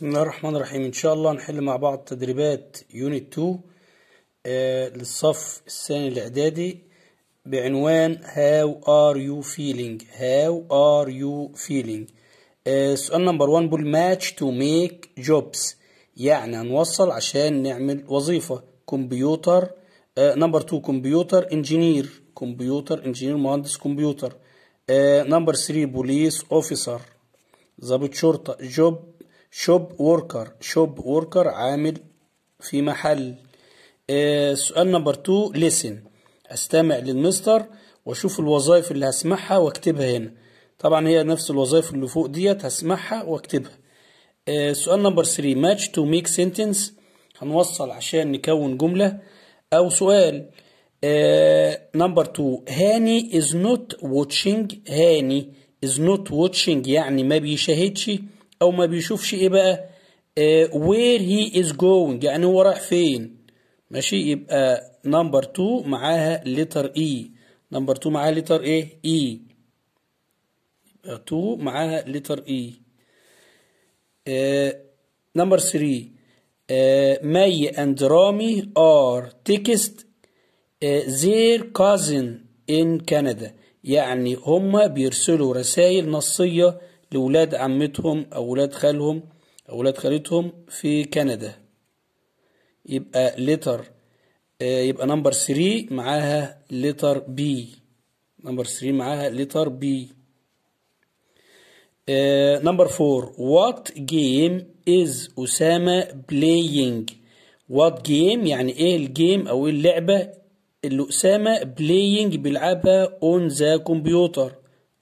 بسم الله الرحمن الرحيم ان شاء الله نحل مع بعض تدريبات يونت 2 آه للصف الثاني الاعدادي بعنوان هاو ار يو فيلينج هاو ار يو فيلينج سؤال نمبر 1 بول ماتش تو ميك جوبس يعني هنوصل عشان نعمل وظيفة كمبيوتر نمبر آه، 2 كمبيوتر انجينير كمبيوتر انجينير مهندس كمبيوتر نمبر 3 بوليس اوفيسر ضابط شرطة جوب شوب وركر شوب وركر عامل في محل آه، سؤال نمبر 2 ليسن استمع للمستر واشوف الوظائف اللي هسمعها واكتبها هنا طبعا هي نفس الوظائف اللي فوق ديت هسمعها واكتبها آه، سؤال نمبر 3 ماتش تو ميك سنتنس هنوصل عشان نكون جملة او سؤال آه، نمبر 2 هاني از نوت واتشينج هاني از نوت واتشينج يعني ما بيشاهدش او ما بيشوفش ايه بقى وير هي از جوينج يعني هو رايح فين ماشي يبقى نمبر 2 معاها لتر اي نمبر 2 معاها لتر ايه اي e. يبقى 2 معاها لتر اي نمبر 3 مي اند رامي ار تيكست زير كازن ان كندا يعني هما بيرسلوا رسائل نصيه لولاد عمتهم أو ولاد خالهم أو ولاد خالتهم في كندا يبقى لتر آه، يبقى نمبر 3 معاها لتر بي نمبر 3 معاها لتر بي نمبر 4 وات جيم از اسامه بلاينج وات جيم يعني ايه الجيم او ايه اللعبه اللي اسامه بلاينج بيلعبها اون ذا كمبيوتر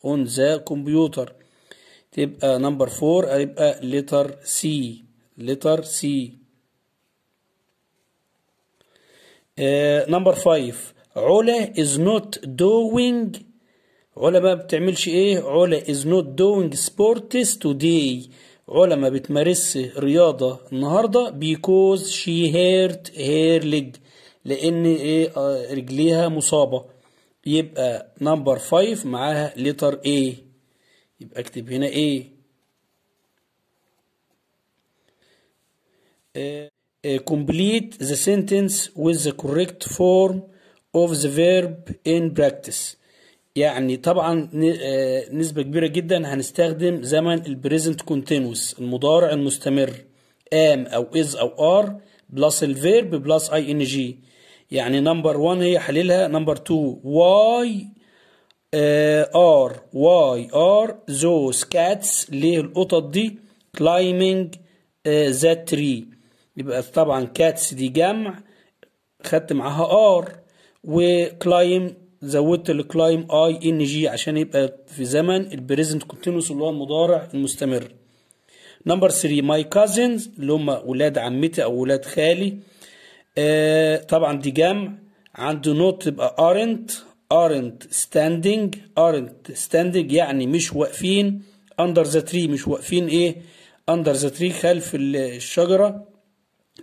اون ذا كمبيوتر تبقى نمبر فور هيبقى لتر سي لتر سي نمبر 5 علا از نوت دوينج علا ما بتعملش ايه علا از نوت دوينج سبورتس توداي علا ما بتمارسش رياضه النهارده بيكوز شي هيرت هير ليج لان ايه آه، رجليها مصابه يبقى نمبر 5 معاها لتر ايه يبقى اكتب هنا ايه complete the sentence with the correct form of the verb in practice يعني طبعا نسبة كبيرة جدا هنستخدم زمن present continuous المضارع المستمر am او is او are plus الفيرب verb plus ing يعني نمبر 1 هي حللها نمبر 2 why آه، ار واي ار زوز كاتس ليه القطط دي كلايمنج ذا آه، تري يبقى طبعا كاتس دي جمع خدت معاها ار وكلايم زودت الكلايم اي ان جي عشان يبقى في زمن البريزنت كونتينوس اللي هو المضارع المستمر نمبر 3 ماي كازنز اللي هم ولاد عمتي او ولاد خالي آه طبعا دي جمع عنده نوت تبقى ارنت aren't standing aren't standing يعني مش واقفين under the tree مش واقفين ايه under the tree خلف الشجرة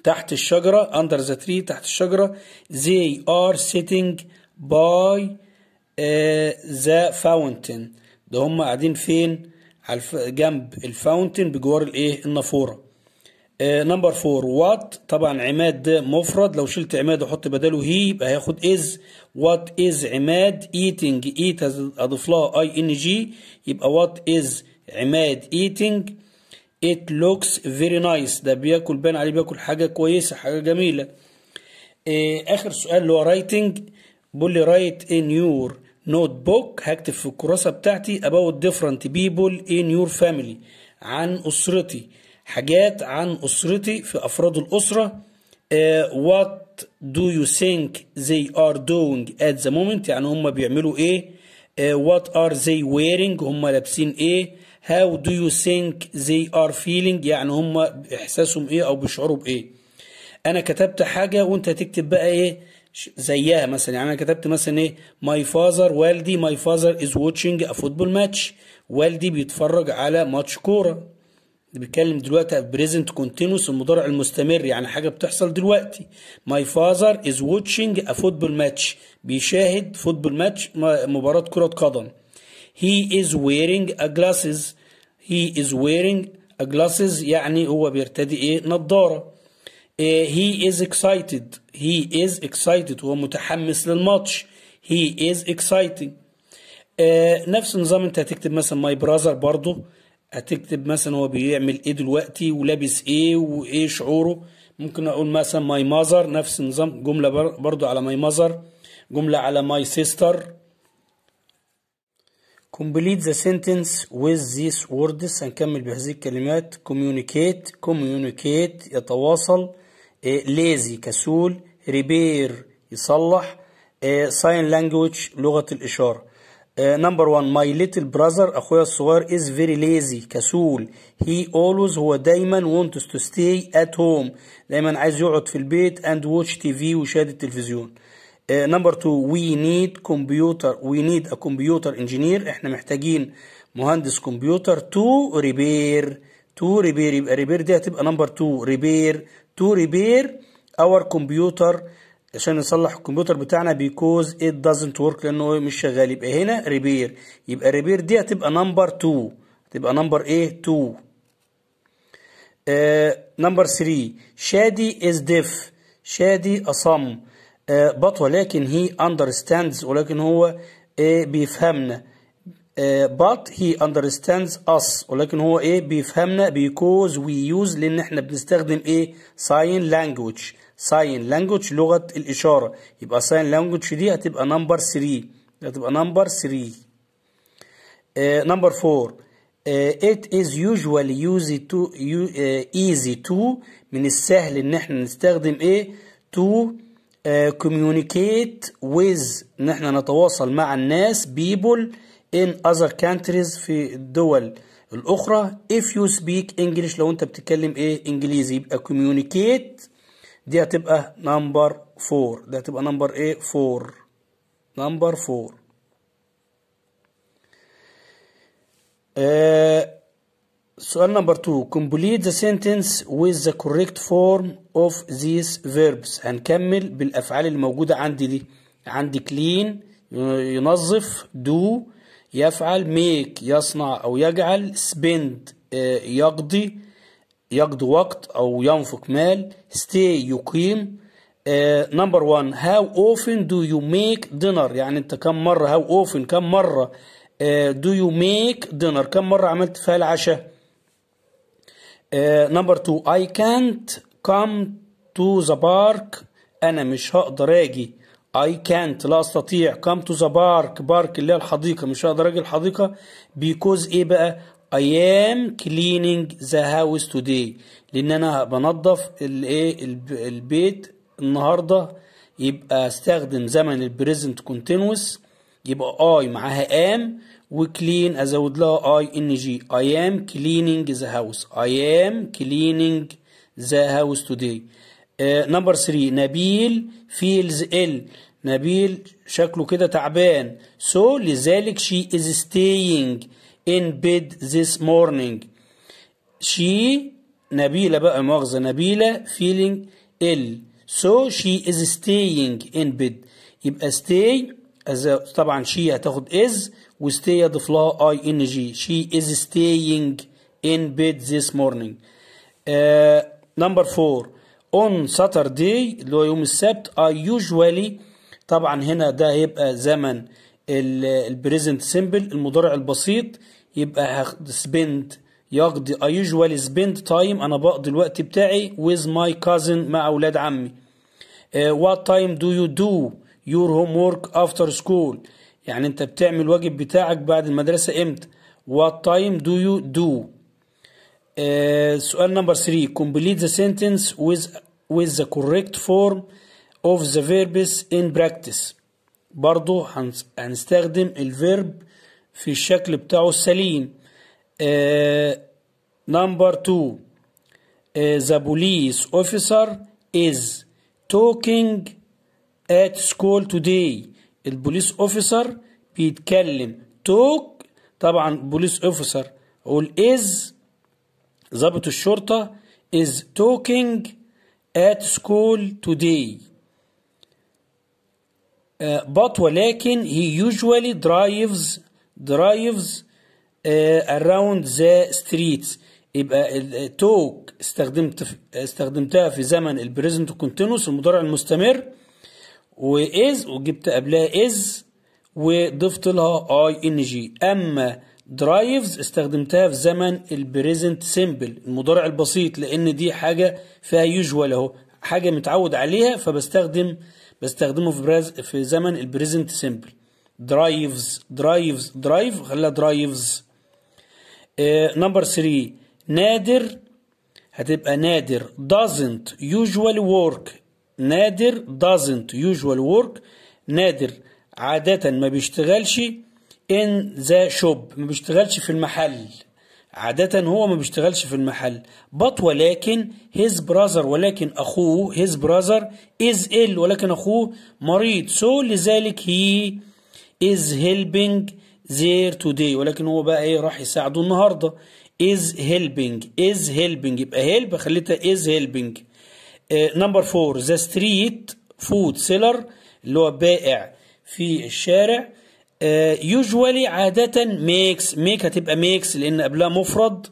تحت الشجرة under the tree تحت الشجرة they are sitting by uh, the fountain ده هم قاعدين فين على جنب الفاونتن بجوار الايه النافوره آه، نمبر فور وات طبعا عماد ده مفرد لو شلت عماد وحط بداله هي يبقى هياخد از وات از عماد ايتنج ايت اضيف لها اي ان جي يبقى وات از عماد ايتنج ات لوكس فيري نايس ده بياكل بان عليه بياكل حاجه كويسه حاجه جميله إيه اخر سؤال اللي هو رايتنج بيقول لي رايت ان يور نوت بوك هكتب في الكراسه بتاعتي about different people in your family عن اسرتي حاجات عن أسرتي في أفراد الأسرة uh, what do you think they are doing at the moment يعني هم بيعملوا إيه uh, what are they wearing هم لابسين إيه how do you think they are feeling يعني هم إحساسهم إيه أو بيشعروا بإيه أنا كتبت حاجة وأنت هتكتب بقى إيه زيها مثلا يعني انا كتبت مثلا ايه ماي father والدي ماي father از watching ا فوتبول ماتش والدي بيتفرج على ماتش كوره بيتكلم دلوقتي بريزنت كونتينوس المضارع المستمر يعني حاجه بتحصل دلوقتي ماي فازر از واتشنج ا فوتبول ماتش بيشاهد فوتبول ماتش مباراه كره قدم هي از ويرينج ا جلاسز هي از ويرينج ا جلاسز يعني هو بيرتدي ايه نظاره هي از اكسايتد هي از اكسايتد هو متحمس للماتش هي از اكسايتنج نفس النظام انت هتكتب مثلا ماي براذر برضه هتكتب مثلا هو بيعمل ايه دلوقتي ولابس ايه وايه شعوره ممكن اقول مثلا ماي ماذر نفس النظام جمله برضو على ماي ماذر جمله على ماي سيستر complete the sentence with these words هنكمل بهذه الكلمات communicate communicate يتواصل إيه، lazy كسول repair يصلح إيه، sign language لغة الإشارة نمبر 1 ماي ليتل براذر اخويا الصغير از فيري ليزي كسول هي اولويز هو دايما وونتس تو ستي ات هوم دايما عايز يقعد في البيت اند واتش تي في وشاهد التلفزيون نمبر 2 وي نيد كمبيوتر وي نيد ا كمبيوتر انجينير احنا محتاجين مهندس كمبيوتر تو ريبير تو ريبير يبقى ريبير دي هتبقى نمبر 2 ريبير تو ريبير اور كمبيوتر عشان نصلح الكمبيوتر بتاعنا بيكوز ات دازنت ورك لانه مش شغال يبقى هنا ريبير يبقى ريبير دي هتبقى نمبر 2 هتبقى نمبر ايه 2 نمبر 3 شادي از ديف شادي اصم بط ولكن هي اندرستاندز ولكن هو ايه بيفهمنا بط هي اندرستاندز اس ولكن هو ايه بيفهمنا بيكوز وي يوز لان احنا بنستخدم ايه ساين لانجوج ساين لانجوج لغه الاشاره يبقى ساين لانجوج دي هتبقى نمبر 3 هتبقى نمبر 3 نمبر 4 it is usually used تو ايزي تو easy to من السهل ان احنا نستخدم ايه to كوميونيكيت آه، communicate with ان احنا نتواصل مع الناس people in other countries في الدول الاخرى if you speak English لو انت بتتكلم ايه انجليزي يبقى communicate دي هتبقى نمبر فور ده هتبقى نمبر ايه فور نمبر فور سؤال نمبر 2 complete the sentence with the correct form of these verbs هنكمل بالافعال الموجوده عندي دي عندي clean ينظف do يفعل make يصنع او يجعل spend آه، يقضي يقضي وقت أو ينفق مال stay يقيم نمبر 1 هاو اوفن دو يو ميك dinner يعني انت كم مره هاو اوفن كم مره دو يو ميك dinner كم مره عملت فيها العشاء نمبر 2 اي كانت كم تو ذا بارك انا مش هقدر اجي اي كانت لا استطيع كم تو ذا بارك بارك اللي هي الحديقه مش هقدر اجي الحديقه بيكوز ايه بقى I am cleaning the house today لان انا بنظف الايه البيت النهارده يبقى استخدم زمن البريزنت كونتينوس يبقى I معاها am وكلين ازود لها اي ان جي I am cleaning the house I am cleaning the house today نمبر آه، 3 نبيل فيلز ال نبيل شكله كده تعبان سو so, لذلك شي از staying in bed this morning she نبيلة بقى مغزى نبيلة feeling ill so she is staying in bed يبقى stay as a, طبعا she هتاخد is وstay يضيف لها ing. she is staying in bed this morning uh, number four on Saturday اللي هو يوم السبت I usually طبعا هنا ده هيبقى زمن البريزنت سيمبل المضارع البسيط يبقى سبند يقضي I usually spend time أنا بقضي الوقت بتاعي with my cousin مع أولاد عمي uh, What time do you do your homework after school يعني أنت بتعمل الواجب بتاعك بعد المدرسة إمتى What time do you do uh, سؤال نمبر 3 Complete the sentence with, with the correct form of the verbs in practice برضو هنستخدم الفيرب في الشكل بتاعه السليم نمبر تو the police officer is talking at school today police officer بيتكلم talk. طبعا police officer اقول is ضابط الشرطه is talking at school today آه، but ولكن he usually drives drives uh, around the streets يبقى توك استخدمت استخدمتها في زمن البريزنت كونتينوس المضارع المستمر واز وجبت قبلها از وضفت لها اي ان جي اما درايفز استخدمتها في زمن البريزنت سيمبل المضارع البسيط لان دي حاجه فيها يوجوال اهو حاجه متعود عليها فبستخدم بستخدمه في براز في زمن البريزنت سيمبل درايفز درايفز درايف خليها درايفز آه، نمبر 3 نادر هتبقى نادر doesn't usually work نادر doesn't usually work نادر عادة ما بيشتغلش in the shop ما بيشتغلش في المحل عادة هو ما بيشتغلش في المحل but ولكن his brother ولكن أخوه his brother is ill ولكن أخوه مريض so لذلك he is helping there today ولكن هو بقى ايه راح يساعده النهارده is helping is helping يبقى help خليتها is helping نمبر uh, 4 the street food seller اللي هو بائع في الشارع يجولي آه، عادة ميكس ميك هتبقى ميكس لأن قبلها مفرد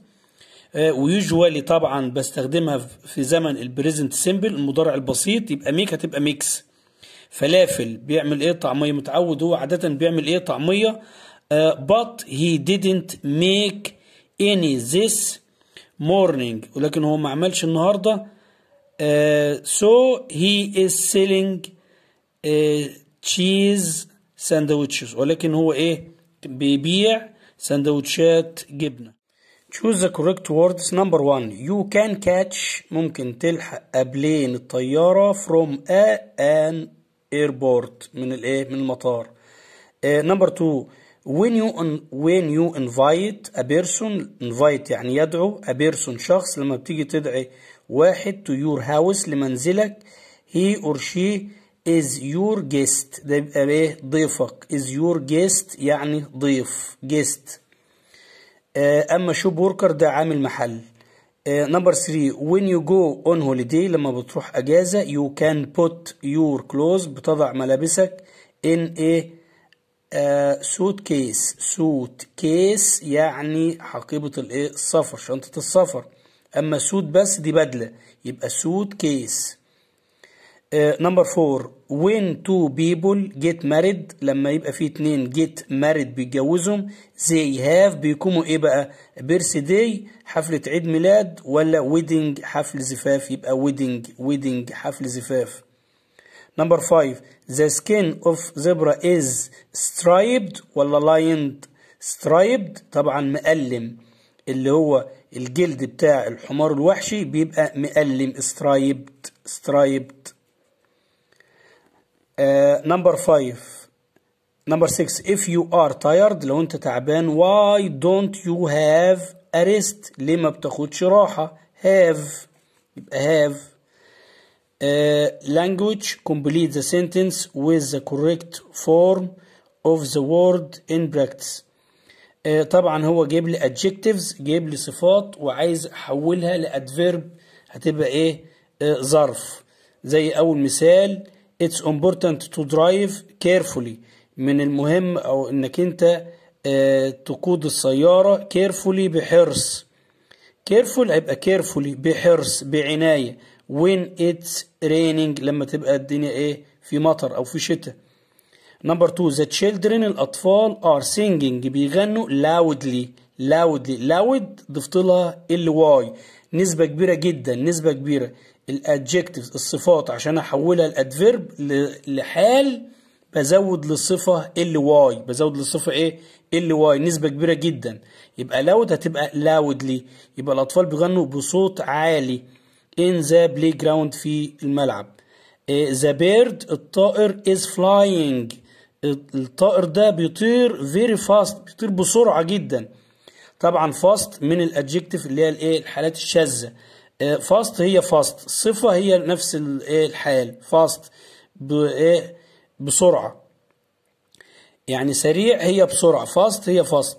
ويجولي آه، طبعا بستخدمها في زمن البريزنت سيمبل المضارع البسيط يبقى ميك هتبقى ميكس فلافل بيعمل ايه طعمية متعود هو عادة بيعمل ايه طعمية آه، but he didn't make any this morning ولكن هو ما عملش النهاردة so he is selling cheese ساندوتشز ولكن هو ايه بيبيع ساندوتشات جبنه choose the correct words number one you can catch ممكن تلحق قبلين الطيارة from a an airport من الايه من المطار uh, number two when you when you invite a person invite يعني يدعو a person شخص لما بتيجي تدعي واحد to your house لمنزلك he or she is your guest ده يبقى ايه ضيفك is your guest يعني ضيف guest آه، اما شوب وركر ده عامل محل نمبر آه، 3 when you go on holiday لما بتروح اجازه you can put your clothes بتضع ملابسك in a سوت كيس سوت كيس يعني حقيبه الايه السفر شنطه السفر اما سوت بس دي بدله يبقى سوت كيس نمبر فور وين تو بيبول جيت ماريد لما يبقى في اتنين جيت ماريد بيتجوزهم زي هاف بيقوموا ايه بقى بيرث داي حفلة عيد ميلاد ولا ويدنج حفل زفاف يبقى ويدنج ويدنج حفل زفاف نمبر فايف the skin of zebra is striped ولا lined striped طبعا مقلم اللي هو الجلد بتاع الحمار الوحشي بيبقى مقلم striped striped نمبر 5 نمبر 6 if you are tired لو انت تعبان why don't you have a rest ليه ما بتاخدش راحة have يبقى have language complete the sentence with the correct form of the word in practice طبعا هو جايب لي adjectives جايب لي صفات وعايز احولها لادفيرب هتبقى ايه ظرف زي اول مثال it's important to drive carefully من المهم او انك انت تقود السيارة carefully بحرص careful هيبقى carefully بحرص بعناية when it's raining لما تبقى الدنيا ايه في مطر او في شتاء number 2 the children الاطفال are singing بيغنوا loudly لاود لاود ضفت لها ال واي نسبة كبيرة جدا نسبة كبيرة الادجكتيف الصفات عشان احولها الادفيرب لحال بزود للصفة ال واي بزود للصفة ايه ال واي نسبة كبيرة جدا يبقى لاود هتبقى لاودلي يبقى الاطفال بيغنوا بصوت عالي ان ذا بلاي جراوند في الملعب إيه، ذا بيرد الطائر از فلاينج الطائر ده بيطير فيري فاست بيطير بسرعة جدا طبعا فاست من الادجكتيف اللي هي الايه الحالات الشاذه فاست آه، هي فاست الصفه هي نفس الايه الحال فاست بايه بسرعه يعني سريع هي بسرعه فاست هي فاست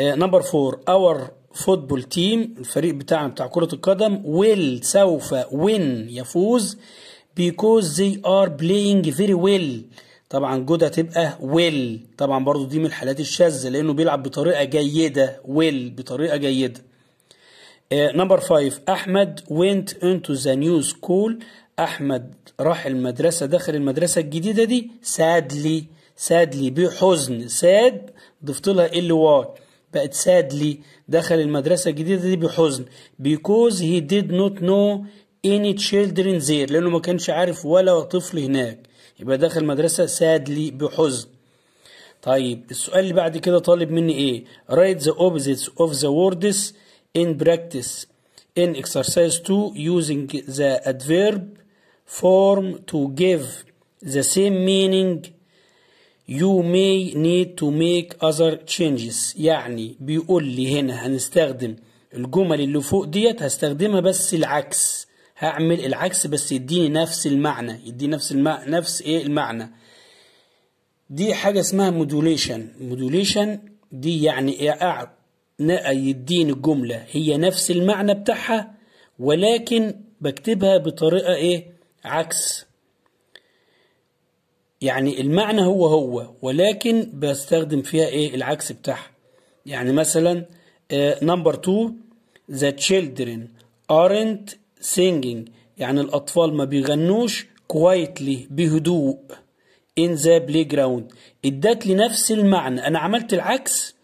نمبر 4 اور فوتبول تيم الفريق بتاعنا بتاع كرة القدم ويل سوف وين يفوز because they are playing very well طبعا جود هتبقى ويل طبعا برضو دي من الحالات الشاذة لأنه بيلعب بطريقة جيدة ويل بطريقة جيدة نمبر آه، فايف أحمد وينت انتو ذا نيو سكول أحمد راح المدرسة دخل المدرسة الجديدة دي سادلي سادلي بحزن ساد ضفت لها ال واي بقت سادلي دخل المدرسة الجديدة دي بحزن بيكوز هي ديد نوت نو اني تشيلدرن زير لأنه ما كانش عارف ولا طفل هناك يبقى داخل مدرسة sadly بحزن طيب السؤال اللي بعد كده طالب مني ايه write the opposites of the words in practice in exercise 2 using the adverb form to give the same meaning you may need to make other changes يعني بيقول لي هنا هنستخدم الجمل اللي فوق ديت هستخدمها بس العكس هعمل العكس بس يديني نفس المعنى يديني نفس الم... نفس ايه المعنى دي حاجة اسمها مودوليشن مودوليشن دي يعني ايه يديني الجملة هي نفس المعنى بتاعها ولكن بكتبها بطريقة إيه عكس يعني المعنى هو هو ولكن بستخدم فيها إيه العكس بتاعها يعني مثلا نمبر آه، 2 the children aren't singing يعني الأطفال ما بيغنوش quietly بهدوء in the playground ادت لي نفس المعنى أنا عملت العكس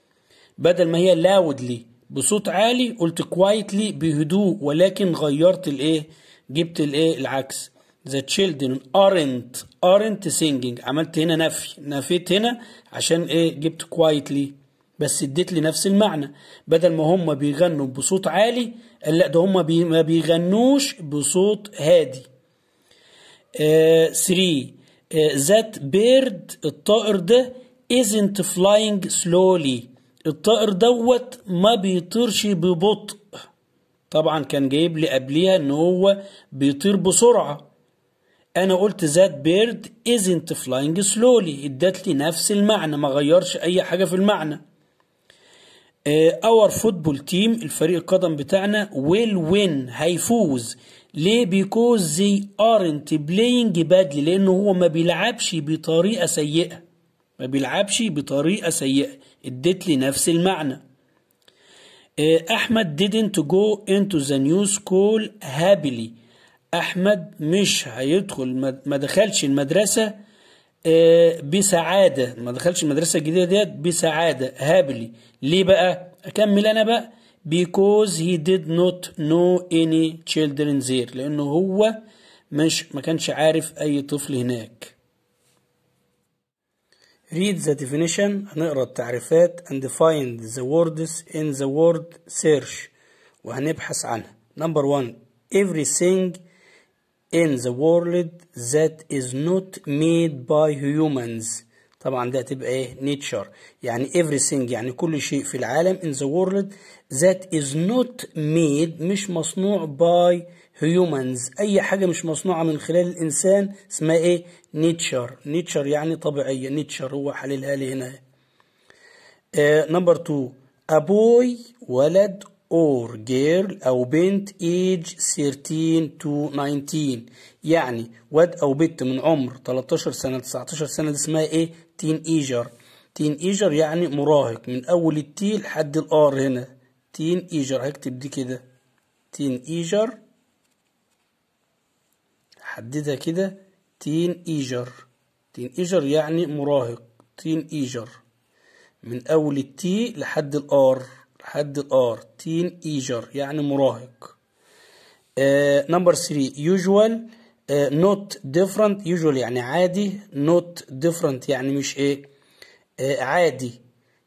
بدل ما هي loudly بصوت عالي قلت quietly بهدوء ولكن غيرت الايه جبت الايه العكس the children aren't aren't singing عملت هنا نفي نفيت هنا عشان ايه جبت quietly بس اديت لي نفس المعنى بدل ما هم بيغنوا بصوت عالي قال لا ده هم بي ما بيغنوش بصوت هادي 3 ذات بيرد الطائر ده isn't flying slowly الطائر دوت ما بيطيرش ببطء طبعا كان جايب لي قبليها ان هو بيطير بسرعه انا قلت ذات بيرد isn't flying slowly ادت لي نفس المعنى ما غيرش اي حاجه في المعنى اور فوتبول تيم الفريق القدم بتاعنا ويل وين هيفوز ليه بيكوز زي ارنت بلاينج بادلي لانه هو ما بيلعبش بطريقه سيئه ما بيلعبش بطريقه سيئه اديت لي نفس المعنى آه، احمد didn't go into the new school happily احمد مش هيدخل ما دخلش المدرسه آه، بسعاده ما دخلش المدرسه الجديده ديت بسعاده هابلي ليه بقى اكمل انا بقى because he did not know any children there لانه هو مش ما كانش عارف اي طفل هناك read the definition هنقرا التعريفات and find the words in the word search وهنبحث عنها number one everything in the world that is not made by humans طبعا ده تبقى ايه nature يعني everything يعني كل شيء في العالم in the world that is not made مش مصنوع by humans اي حاجة مش مصنوعة من خلال الانسان اسمها ايه nature nature يعني طبيعية nature هو حللها لي هنا نمبر 2 a boy ولد or girl أو بنت age 13 to 19 يعني واد أو بنت من عمر 13 سنة 19 سنة دي اسمها إيه؟ تين ايجر تين ايجر يعني مراهق يعني من أول التي لحد الآر هنا تين ايجر هكتب دي كده تين ايجر حددها كده تين ايجر تين ايجر يعني مراهق تين ايجر من أول التي لحد الآر حد الار تين ايجر يعني مراهق آه، نمبر 3 يوجوال نوت آه، ديفرنت يوجوال يعني عادي نوت ديفرنت يعني مش ايه uh, عادي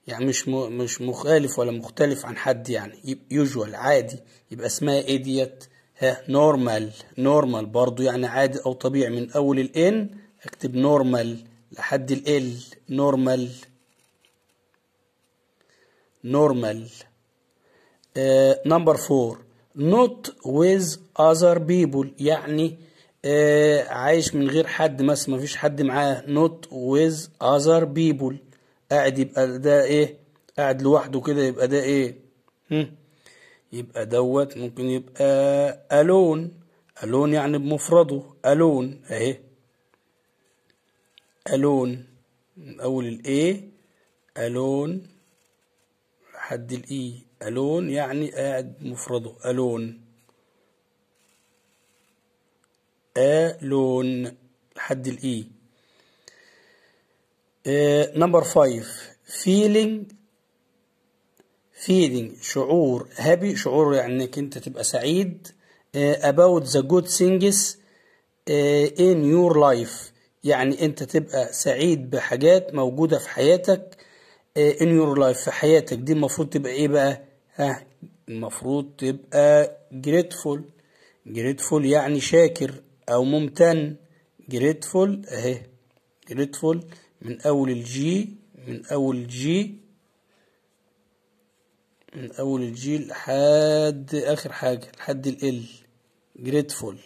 يعني مش م, مش مخالف ولا مختلف عن حد يعني يوجوال عادي يبقى اسمها ايه ديت ها نورمال نورمال برضو يعني عادي او طبيعي من اول الان اكتب نورمال لحد ال نورمال نورمال نمبر فور نوت ويز اذر بيبول يعني uh, عايش من غير حد بس ما فيش حد معاه نوت ويز اذر بيبول قاعد يبقى ده ايه قاعد لوحده كده يبقى ده ايه هم. يبقى دوت ممكن يبقى الون الون يعني بمفرده الون اهي الون من اول الايه الون لحد الاي e. ألون يعني قاعد مفرده ألون ألون لحد الإي نمبر فايف فيلينج فيلينج شعور هابي شعور يعني انك انت تبقى سعيد أباوت about the good things يور in your life يعني انت تبقى سعيد بحاجات موجودة في حياتك إن in your life في حياتك دي المفروض تبقى ايه بقى ها المفروض تبقى جريتفول جريتفول يعني شاكر او ممتن جريتفول اهي جريتفول من اول الجي من اول الجي من اول الجي لحد اخر حاجه لحد ال جريتفول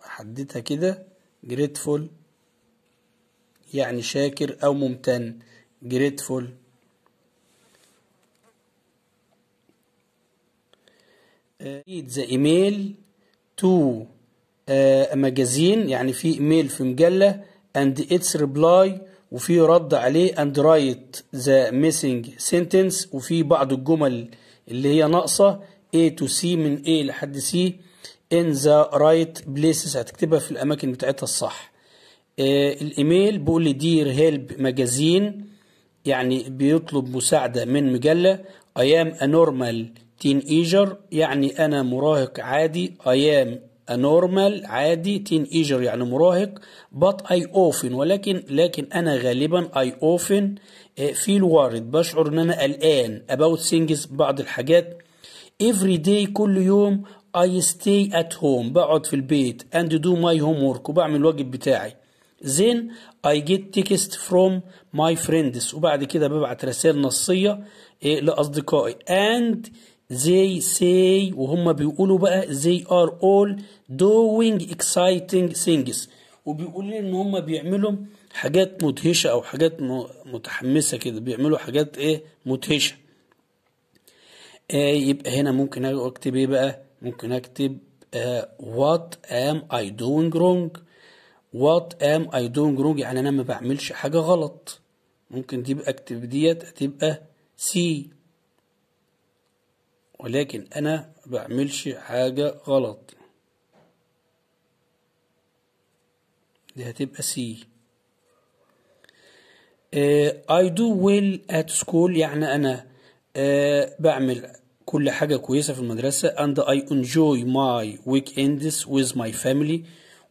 حددتها كده جريتفول يعني شاكر او ممتن جريتفول ريد ذا ايميل تو ماجازين يعني في ايميل في مجلة اند اتس ريبلاي وفي رد عليه اند رايت ذا ميسنج سنتنس وفي بعض الجمل اللي هي ناقصة A to C من A لحد C in the right places هتكتبها في الأماكن بتاعتها الصح آه الإيميل بيقول لي دير هيلب ماجازين يعني بيطلب مساعدة من مجلة I am a normal تين ايجر يعني أنا مراهق عادي أيام نورمال عادي تين ايجر يعني مراهق بات اي اوفن ولكن لكن أنا غالبا اي اوفن في الوارد بشعر أن أنا قلقان اباوت سينجز بعض الحاجات افري داي كل يوم اي ستي ات هوم بقعد في البيت اند دو ماي هوم ورك وبعمل الواجب بتاعي زين اي جيت تكست فروم ماي فريندز وبعد كده ببعت رسائل نصية إيه، لأصدقائي اند they say وهم بيقولوا بقى they are all doing exciting things وبيقول لي ان هم بيعملوا حاجات مدهشه او حاجات متحمسه كده بيعملوا حاجات ايه مدهشه آه يبقى هنا ممكن اكتب ايه بقى ممكن اكتب آه what am I doing wrong what am I doing wrong يعني انا ما بعملش حاجه غلط ممكن دي بقى اكتب ديت هتبقى سي ولكن أنا بعملش حاجة غلط دي هتبقى سي آه، I do well at school يعني انا آه، بعمل كل حاجه كويسه في المدرسه and I enjoy my weekends with my family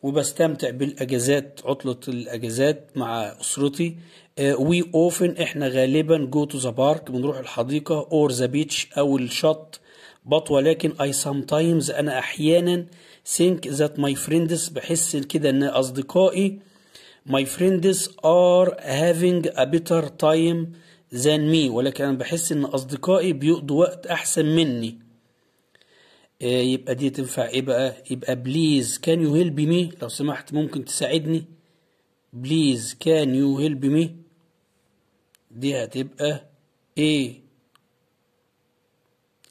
وبستمتع بالاجازات عطله الاجازات مع اسرتي وي آه، اوفن احنا غالبا جو تو ذا بارك بنروح الحديقه اور ذا بيتش او الشط بط ولكن اي سام تايمز انا احيانا think that my friends بحس كده ان اصدقائي my friends are having a better time than me ولكن انا بحس ان اصدقائي بيقضوا وقت احسن مني آه، يبقى دي تنفع ايه بقى يبقى بليز كان يو هيلب مي لو سمحت ممكن تساعدني بليز كان يو هيلب مي دي هتبقى A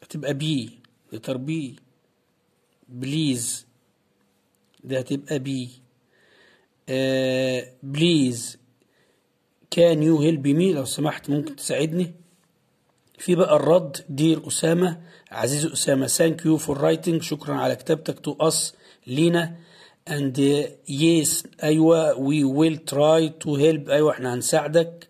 هتبقى B لتربي B بليز دي هتبقى B بليز كان يو هيلب مي لو سمحت ممكن تساعدني في بقى الرد دير أسامة عزيز أسامة ثانك يو فور رايتنج شكرا على كتابتك تو أس لينا اند يس uh, أيوة وي ويل تراي تو هيلب أيوة احنا هنساعدك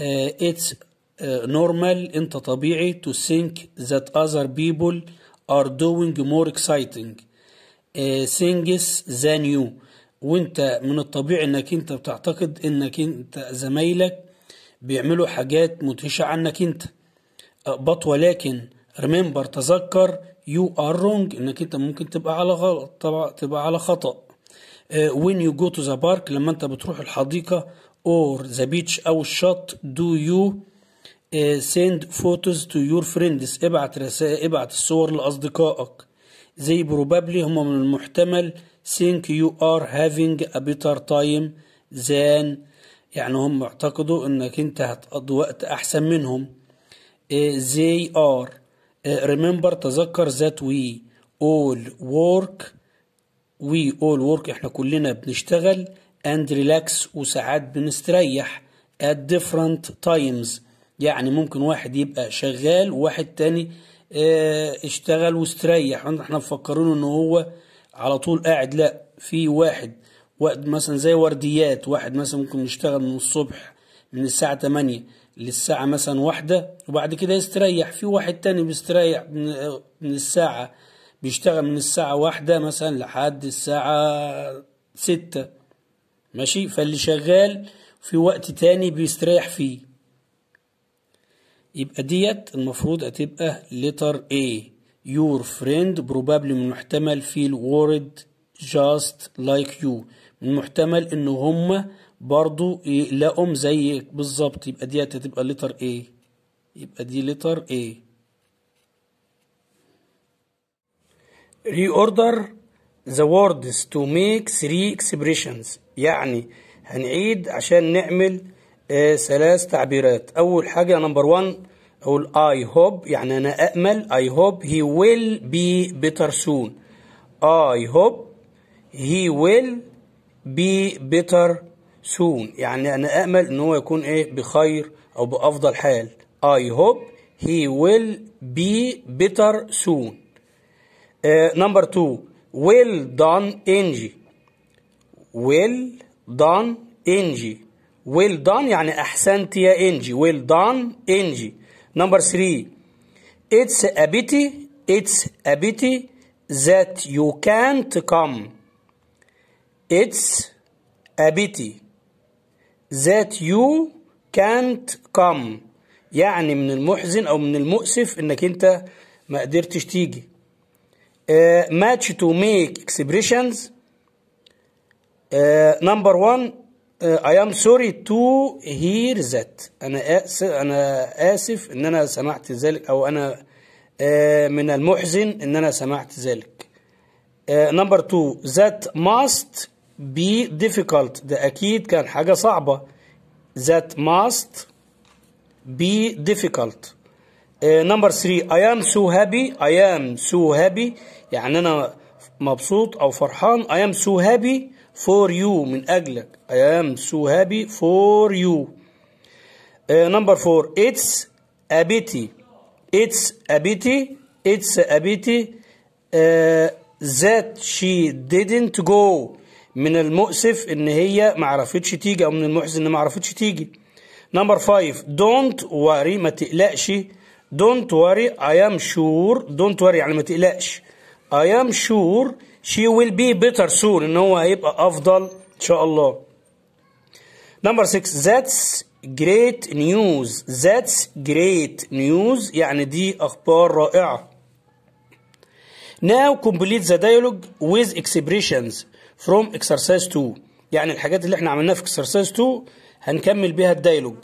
Uh, it's uh, normal انت طبيعي to think that other people are doing more exciting uh, things than you وانت من الطبيعي انك انت بتعتقد انك انت زمايلك بيعملوا حاجات مدهشة عنك انت but ولكن remember تذكر you are wrong انك انت ممكن تبقى على غلط تبقى على خطأ when you go to the park لما انت بتروح الحديقة or the beach أو الشط do you uh, send photos to your friends ابعت رسائل ابعت الصور لأصدقائك they probably هم من المحتمل think you are having a better time than يعني هم اعتقدوا انك انت هتقضي وقت احسن منهم uh, they are uh, remember تذكر that we all work we all work احنا كلنا بنشتغل and relax وساعات بنستريح at different times يعني ممكن واحد يبقى شغال وواحد تاني آه، اشتغل واستريح احنا مفكرين ان هو على طول قاعد لا في واحد وقت مثلا زي ورديات واحد مثلا ممكن يشتغل من الصبح من الساعة 8 للساعة مثلا واحدة وبعد كده يستريح في واحد تاني بيستريح من, آه، من الساعة بيشتغل من الساعة واحدة مثلا لحد الساعة ستة ماشي فاللي شغال في وقت تاني بيستريح فيه يبقى ديت المفروض هتبقى letter A your friend probably من محتمل feel worried just like you من محتمل ان هما برضو يقلقهم زيك بالظبط يبقى ديت هتبقى letter A يبقى دي letter A reorder the words to make three expressions يعني هنعيد عشان نعمل آه، ثلاث تعبيرات اول حاجه نمبر 1 اقول اي هوب يعني انا امل اي هوب هي ويل بي بيتر سون اي هوب هي ويل بي بيتر سون يعني انا امل ان هو يكون ايه بخير او بافضل حال اي هوب هي will be بيتر soon. نمبر 2 ويل دون انجي ويل دان انجي ويل دان يعني احسنت يا انجي ويل دان انجي نمبر 3 اتس a pity it's a pity that you can't come it's a pity that you can't come يعني من المحزن او من المؤسف انك انت ما قدرتش تيجي ماتش uh, match to make expressions نمبر 1 اي ام سوري تو هير ذات انا اسف انا اسف ان انا سمعت ذلك او انا uh, من المحزن ان انا سمعت ذلك نمبر 2 ذات ماست بي ديفيكولت ده اكيد كان حاجه صعبه ذات ماست بي ديفيكولت نمبر 3 اي ام سو هابي اي ام سو هابي يعني أنا مبسوط أو فرحان اي ام سو هابي فور يو من أجلك I am so happy for you uh, number four it's a pity it's a pity it's a pity uh, that she didn't go من المؤسف ان هي ما عرفتش تيجي او من المحزن ان ما عرفتش تيجي نمبر فايف Don't worry ما تقلقش Don't worry I am sure Don't worry يعني ما تقلقش I am sure she will be better soon ان هو هيبقى افضل ان شاء الله نمبر 6 that's great news that's great news يعني دي اخبار رائعه now complete the dialogue with expressions from exercise 2 يعني الحاجات اللي احنا عملناها في exercise 2 هنكمل بيها الديالوج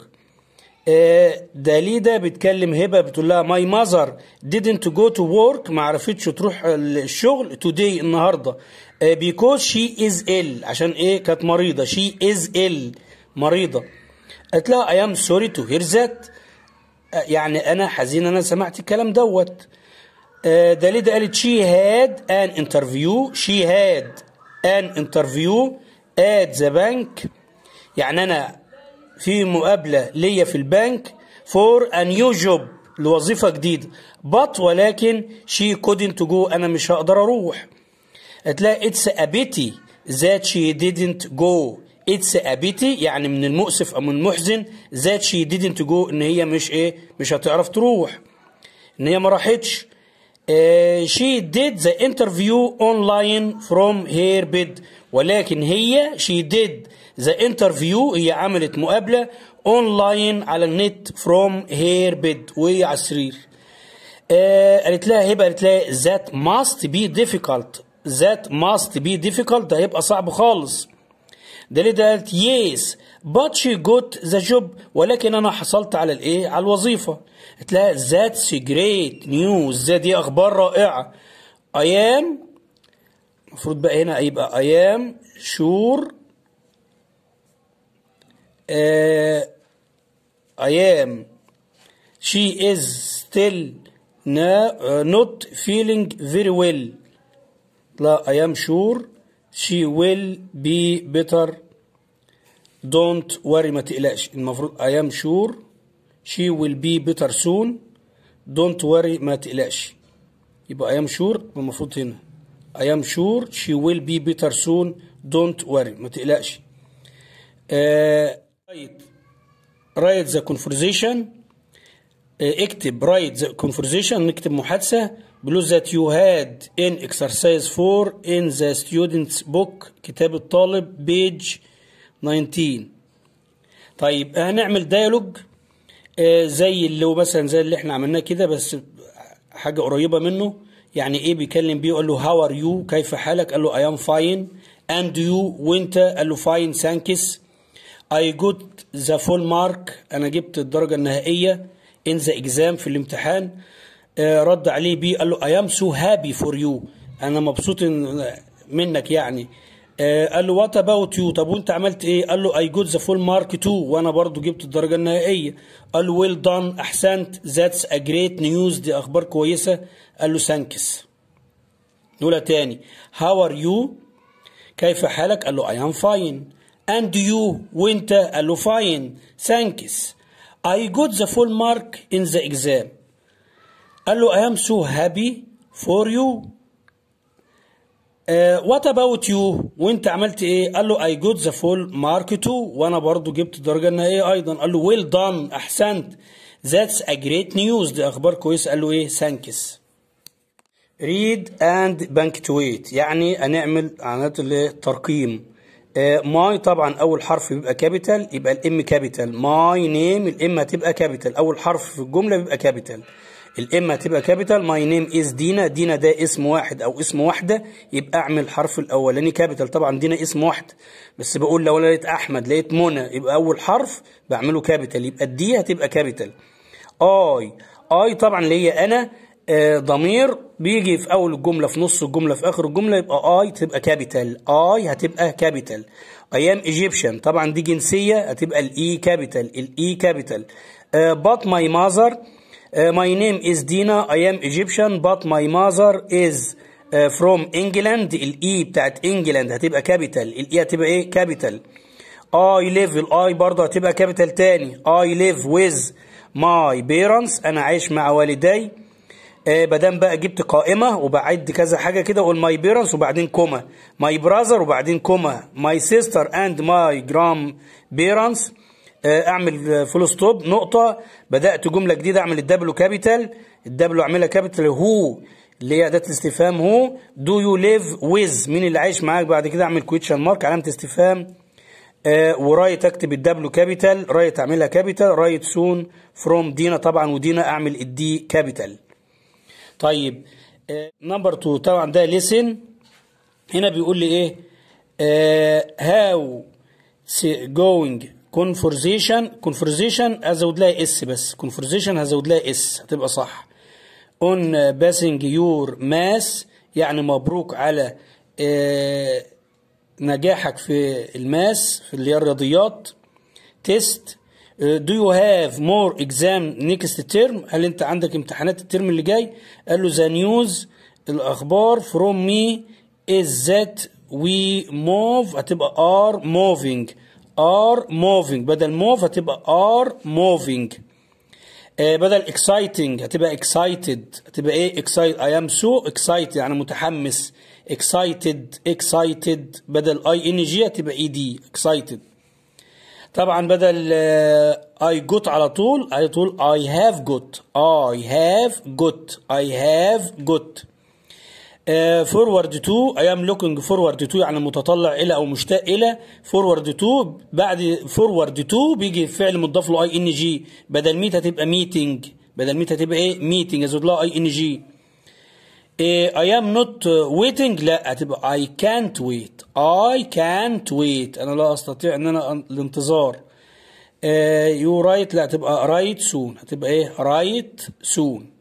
إيه، داليدا بتكلم هبه بتقول لها ماي ماذر didn't جو تو ورك ما عرفتش تروح الشغل توداي النهارده بيكوز شي از ill عشان ايه كانت مريضه شي از ill مريضه قالت لها اي ام سوري تو هير ذات يعني انا حزين انا سمعت الكلام دوت إيه، داليدا قالت شي هاد ان انترفيو شي هاد ان انترفيو ات ذا bank يعني انا في مقابلة ليا في البنك فور a new job لوظيفة جديدة but ولكن she couldn't go أنا مش هقدر أروح هتلاقي it's a pity that she didn't go it's a pity يعني من المؤسف أو من المحزن that she didn't go إن هي مش إيه مش هتعرف تروح إن هي ما راحتش she did the interview online from her bed ولكن هي she did the interview هي عملت مقابلة online على النت from her bed وهي على السرير آه قالت لها هبه قالت لها that must be difficult that must be difficult ده هيبقى صعب خالص دليل قالت يس بات شي جوت ذا جوب ولكن انا حصلت على الايه على الوظيفه قلت لها ذاتس جريت نيوز ذا دي اخبار رائعه ايام المفروض بقى هنا يبقى ايام شور اي ام شي از ستيل نوت فيلينج فيري ويل لا ايام شور sure. she will be better don't worry ما تقلقش المفروض I am sure she will be better soon don't worry ما تقلقش يبقى I am sure المفروض هنا I am sure she will be better soon don't worry ما تقلقش آه write write the conversation اكتب write the conversation نكتب محادثة بلوز that you had in exercise 4 in the student's book كتاب الطالب بيج 19 طيب هنعمل آه، ديالوج آه، زي اللي هو مثلا زي اللي احنا عملناه كده بس حاجة قريبة منه يعني ايه بيكلم بيه يقول له هاو ار يو كيف حالك قال له اي ام فاين اند يو وانت قال له فاين ثانكس اي جوت ذا فول مارك انا جبت الدرجة النهائية ان ذا اكزام في الامتحان آه، رد عليه بيه قال له I am so happy for you أنا مبسوط منك يعني آه، قال له وات اباوت يو طب وانت عملت ايه قال له اي جوت ذا فول مارك تو وانا برضو جبت الدرجه النهائيه قال له ويل دان احسنت ذاتس ا جريت نيوز دي اخبار كويسه قال له سانكس نقولها تاني هاو ار يو كيف حالك قال له اي ام فاين اند يو وانت قال له فاين سانكس اي جوت ذا فول مارك ان ذا اكزام قال له I am so happy for you وات uh, what يو وانت عملت ايه قال له I got the full mark تو وانا برضو جبت درجة ان ايه ايضا قال له ويل دان احسنت ذاتس ا جريت نيوز دي اخبار كويس قال له ايه ريد اند بانك تويت يعني هنعمل عنات الترقيم ماي uh, طبعا اول حرف بيبقى كابيتال يبقى الام كابيتال ماي نيم الام هتبقى كابيتال اول حرف في الجمله بيبقى كابيتال الام هتبقى كابيتال ماي نيم از دينا دينا ده اسم واحد او اسم واحده يبقى اعمل الحرف الاولاني كابيتال طبعا دينا اسم واحد بس بقول لو لقيت احمد لقيت منى يبقى اول حرف بعمله كابيتال يبقى الدي هتبقى كابيتال اي اي طبعا ليا انا آه ضمير بيجي في اول الجمله في نص الجمله في اخر الجمله يبقى اي تبقى كابيتال اي هتبقى كابيتال ايام ايجيبشن طبعا دي جنسيه هتبقى الاي كابيتال الاي كابيتال بات ماي ماذر ماي uh, my name is Dina. I am Egyptian but my mother is uh, from England. الاي e بتاعت England هتبقى كابيتال الاي e هتبقى ايه كابيتال I live الاي برضه هتبقى كابيتال تاني I live with my parents انا عايش مع والدي uh, بدام بقى جبت قائمة وبعد كذا حاجة كده اقول my parents وبعدين كوما my brother وبعدين كوما my sister and my grandparents آه، اعمل فول ستوب نقطه بدات جمله جديده اعمل الدبلو كابيتال الدبلو اعملها كابيتال هو اللي هي اداه الاستفهام هو دو يو ليف ويز مين اللي عايش معاك بعد كده اعمل كويتشن مارك علامه استفهام آه ورايت اكتب الدبلو كابيتال رايت اعملها كابيتال رايت سون فروم دينا طبعا ودينا اعمل الدي كابيتال طيب نمبر آه، 2 طبعا ده ليسن هنا بيقول لي ايه هاو آه، جوينج كونفرزيشن كونفرزيشن هزود لها اس بس كونفرزيشن هزود لها اس هتبقى صح اون باسنج يور ماس يعني مبروك على آه، نجاحك في الماس في اللي هي الرياضيات تيست دو يو هاف مور اكزام نيكست تيرم هل انت عندك امتحانات الترم اللي جاي قال له ذا نيوز الاخبار فروم مي از ذات وي موف هتبقى ار موفينج ار موفينج بدل موف هتبقى ار آه، موفينج بدل اكسايتنج هتبقى اكسايتد هتبقى ايه اكسايت اي ام سو اكسايتد يعني متحمس اكسايتد اكسايتد بدل اي ان جي هتبقى اي دي اكسايتد طبعا بدل اي آه، جوت على طول على طول اي هاف جوت اي هاف جوت اي هاف جوت فورورد تو اي ام لوكينج فورورد تو يعني متطلع الى او مشتاق الى فورورد تو بعد فورورد تو بيجي فعل مضاف له اي ان جي بدل ميت هتبقى ميتنج بدل ميت هتبقى ايه ميتنج ازود لها اي ان جي اي ام نوت ويتنج لا هتبقى اي كانت ويت اي كانت ويت انا لا استطيع ان انا الانتظار يو آه، رايت لا هتبقى رايت سون هتبقى ايه رايت سون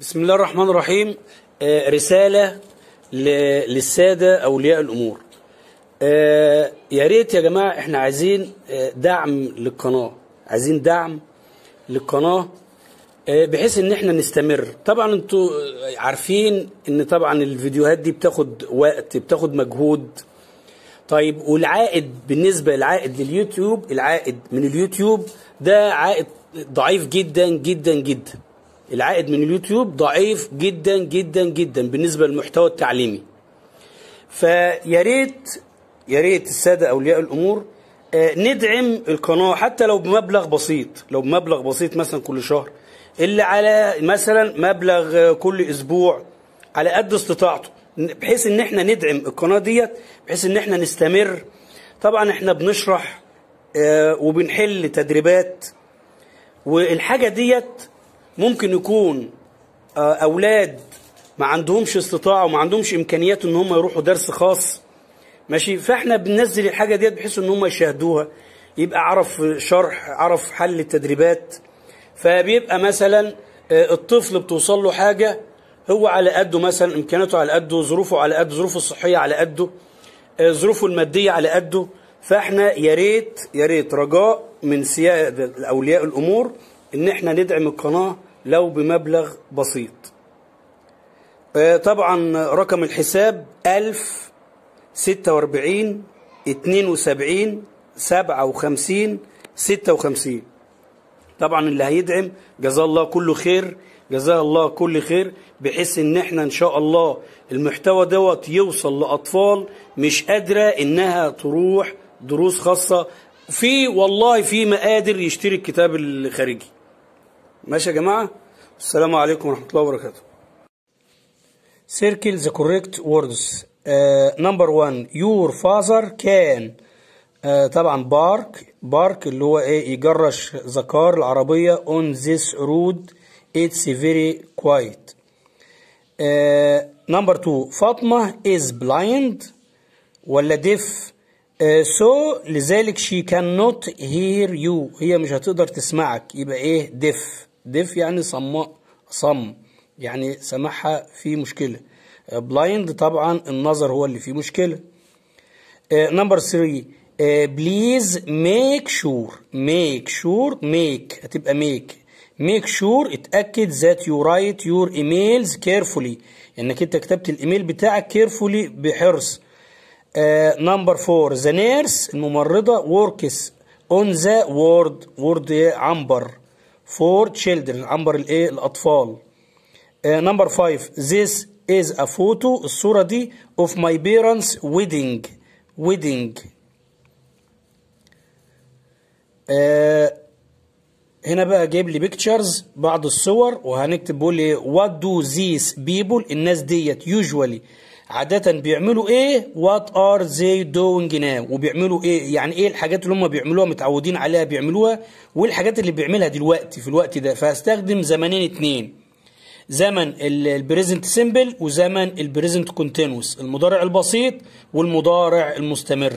بسم الله الرحمن الرحيم آه، رسالة للسادة أولياء الأمور آه، يا ريت يا جماعة احنا عايزين آه، دعم للقناة عايزين دعم للقناة بحيث ان احنا نستمر طبعا انتوا عارفين ان طبعا الفيديوهات دي بتاخد وقت بتاخد مجهود طيب والعائد بالنسبة للعائد لليوتيوب العائد من اليوتيوب ده عائد ضعيف جدا جدا جدا العائد من اليوتيوب ضعيف جدا جدا جدا بالنسبة للمحتوى التعليمي فيا ريت يا ريت السادة أولياء الأمور آه، ندعم القناة حتى لو بمبلغ بسيط لو بمبلغ بسيط مثلا كل شهر اللي على مثلا مبلغ آه، كل أسبوع على قد استطاعته بحيث ان احنا ندعم القناة ديت بحيث ان احنا نستمر طبعا احنا بنشرح آه، وبنحل تدريبات والحاجة ديت ممكن يكون آه، أولاد ما عندهمش استطاعة وما عندهمش إمكانيات إن هم يروحوا درس خاص ماشي فإحنا بننزل الحاجة ديت بحيث إن هم يشاهدوها يبقى عرف شرح عرف حل التدريبات فبيبقى مثلا آه، الطفل بتوصل له حاجة هو على قده مثلا امكانياته على قده ظروفه على قده ظروفه الصحية على قده آه، ظروفه المادية على قده فإحنا يا ريت يا ريت رجاء من سيادة أولياء الأمور إن إحنا ندعم القناة لو بمبلغ بسيط آه، طبعا رقم الحساب 1000 46 72 57 56 طبعا اللي هيدعم جزاه الله كل خير جزاه الله كل خير بحيث ان احنا ان شاء الله المحتوى دوت يوصل لاطفال مش قادره انها تروح دروس خاصه في والله في مقادر يشتري الكتاب الخارجي ماشي يا جماعه السلام عليكم ورحمه الله وبركاته سيركل ذا كوريكت ووردز نمبر 1 يور فازر كان طبعا بارك بارك اللي هو ايه يجرش ذكار العربيه اون ذيس رود اتس فيري كوايت نمبر 2 فاطمه از بلايند ولا ديف سو uh, so, لذلك شي كان نوت هير يو هي مش هتقدر تسمعك يبقى ايه ديف ديف يعني صماء صم يعني سمعها في مشكلة بلايند آه، طبعا النظر هو اللي فيه مشكلة نمبر 3 بليز ميك شور ميك شور ميك هتبقى ميك ميك شور اتاكد ذات يو رايت يور ايميلز كيرفولي انك انت كتبت الايميل بتاعك كيرفولي بحرص نمبر 4 ذا نيرس الممرضه وركس اون ذا وورد وورد عنبر for children عنبر الايه الاطفال نمبر uh, 5 this is a photo الصورة دي of my parents wedding wedding uh, هنا بقى جايب لي بيكتشرز بعض الصور وهنكتب بيقول ايه وات دو ذيس بيبل الناس ديت usually عادة بيعملوا ايه وات ار زي دوينج ناو وبيعملوا ايه يعني ايه الحاجات اللي هم بيعملوها متعودين عليها بيعملوها وايه الحاجات اللي بيعملها دلوقتي في الوقت ده فهستخدم زمنين اتنين زمن البريزنت سيمبل وزمن البريزنت كونتينوس المضارع البسيط والمضارع المستمر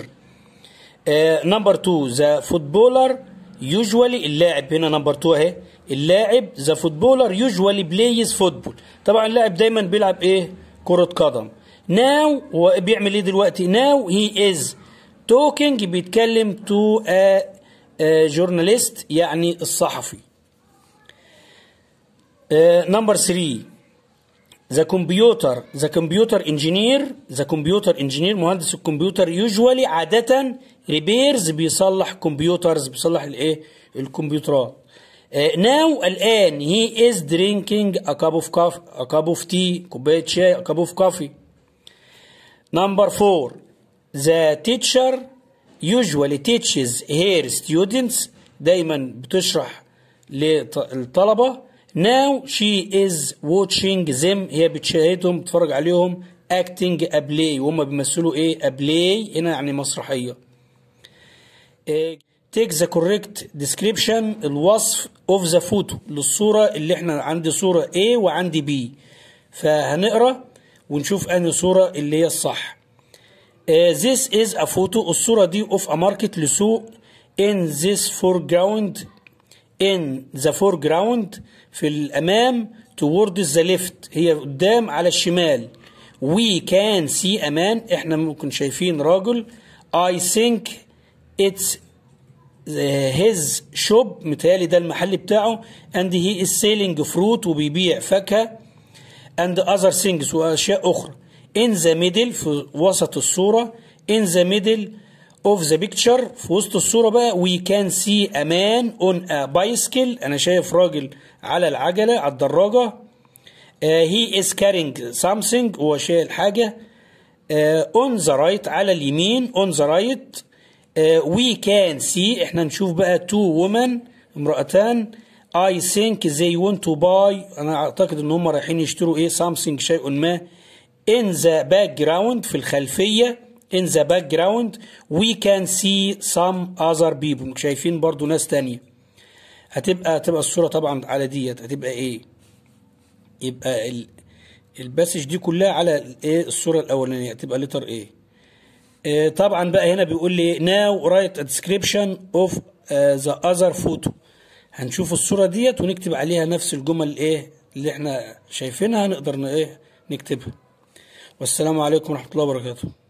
نمبر 2 ذا فوتبولر يوجوالي اللاعب هنا نمبر 2 اهي اللاعب ذا فوتبولر يوجوالي بلايز فوتبول طبعا اللاعب دايما بيلعب ايه كرة قدم ناو هو بيعمل ايه دلوقتي ناو هي از توكينج بيتكلم تو ا جورناليست يعني الصحفي نمبر 3 ذا كمبيوتر ذا كمبيوتر انجينير ذا كمبيوتر انجينير مهندس الكمبيوتر يوجوالي عاده ريبيرز بيصلح كمبيوترز بيصلح الايه الكمبيوترات ناو uh, الان هي از درينكينج ا كاب اوف كاف ا كاب اوف تي كوبايه شاي ا كاب اوف كوفي نمبر فور the teacher usually teaches her students دايما بتشرح للطلبة now she is watching them هي بتشاهدهم بتفرج عليهم acting a play وهم بيمثلوا ايه a play هنا يعني مسرحية take the correct description الوصف of the photo للصورة اللي احنا عندي صورة A وعندي B فهنقرأ ونشوف انهي صوره اللي هي الصح this is a photo الصوره دي of a market لسوق in this foreground in the foreground في الامام towards the left هي قدام على الشمال we can see a man احنا ممكن شايفين راجل I think it's his shop متهيألي ده المحل بتاعه and he is selling fruit وبيبيع فاكهة and other things وأشياء أخرى in the middle في وسط الصورة in the middle of the picture في وسط الصورة بقى we can see a man on a bicycle أنا شايف راجل على العجلة على الدراجة uh, he is carrying something هو شايل حاجة uh, on the right على اليمين on the right uh, we can see احنا نشوف بقى two women امرأتان I think they want to buy انا اعتقد ان هم رايحين يشتروا ايه something شيء ما in the background في الخلفية in the background we can see some other people شايفين برضو ناس تانية هتبقى هتبقى الصورة طبعا على ديت هتبقى ايه يبقى ال... الباسج دي كلها على ايه الصورة الأولانية هتبقى لتر ايه طبعا بقى هنا بيقول لي now write a description of آه، the other photo هنشوف الصورة ديت ونكتب عليها نفس الجمل ايه اللي احنا شايفينها نقدر ايه نكتبها والسلام عليكم ورحمة الله وبركاته